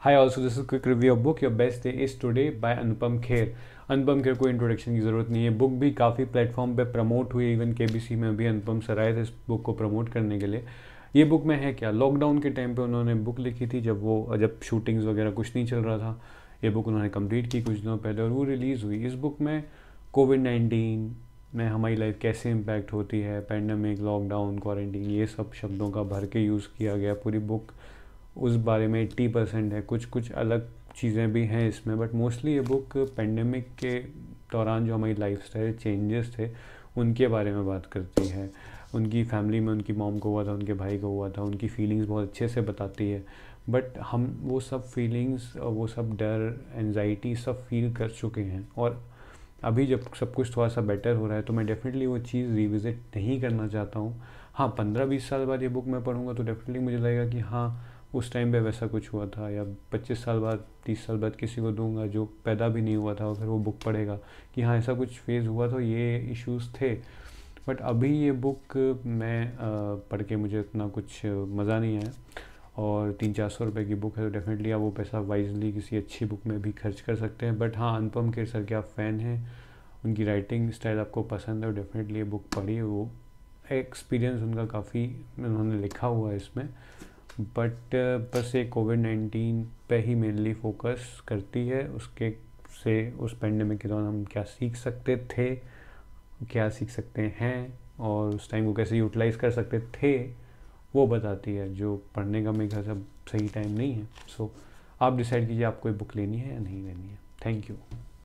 high also this is quick review of book Your Best Day Is Today by Anupam Kher Anupam Kher को introduction की ज़रूरत नहीं है बुक भी काफ़ी प्लेटफॉर्म पे प्रमोट हुई इवन के में भी अनुपम सर आए थे इस बुक को प्रमोट करने के लिए ये बुक में है क्या लॉकडाउन के टाइम पे उन्होंने बुक लिखी थी जब वो जब शूटिंग्स वगैरह कुछ नहीं चल रहा था ये बुक उन्होंने कंप्लीट की कुछ दिनों पहले और वो रिलीज़ हुई इस बुक में कोविड नाइन्टीन में हमारी लाइफ कैसे इम्पैक्ट होती है पैंडमिक लॉकडाउन क्वारंटीन ये सब शब्दों का भर के यूज़ किया गया पूरी बुक उस बारे में एट्टी परसेंट है कुछ कुछ अलग चीज़ें भी हैं इसमें बट मोस्टली ये बुक पेंडेमिक के दौरान जो हमारी लाइफ स्टाइल चेंजेस थे उनके बारे में बात करती है उनकी फैमिली में उनकी मॉम को हुआ था उनके भाई को हुआ था उनकी फीलिंग्स बहुत अच्छे से बताती है बट हम वो सब फीलिंग्स वो सब डर एनजाइटी सब फील कर चुके हैं और अभी जब सब कुछ थोड़ा सा बेटर हो रहा है तो मैं डेफिनेटली वो चीज़ रिविज़िट नहीं करना चाहता हूँ हाँ पंद्रह बीस साल बाद ये बुक मैं पढ़ूँगा तो डेफिनेटली मुझे लगेगा कि हाँ उस टाइम पे वैसा कुछ हुआ था या 25 साल बाद 30 साल बाद किसी को दूंगा जो पैदा भी नहीं हुआ था अगर वो बुक पढ़ेगा कि हाँ ऐसा कुछ फेज़ हुआ तो ये इश्यूज़ थे बट अभी ये बुक मैं पढ़ के मुझे इतना कुछ मज़ा नहीं आया और तीन चार सौ रुपये की बुक है तो डेफिनेटली आप वो पैसा वाइजली किसी अच्छी बुक में भी खर्च कर सकते हैं बट हाँ अनुपम खेर सर के आप फ़ैन हैं उनकी राइटिंग स्टाइल आपको पसंद है और डेफिनेटली ये बुक पढ़ी वो एक्सपीरियंस उनका काफ़ी उन्होंने लिखा हुआ है इसमें बट uh, बस ये कोविड नाइन्टीन पे ही मेनली फोकस करती है उसके से उस पेंडेमिक के दौरान हम क्या सीख सकते थे क्या सीख सकते हैं और उस टाइम को कैसे यूटिलाइज़ कर सकते थे वो बताती है जो पढ़ने का मेरे ख्याल सही टाइम नहीं है सो so, आप डिसाइड कीजिए आपको बुक लेनी है या नहीं लेनी है थैंक यू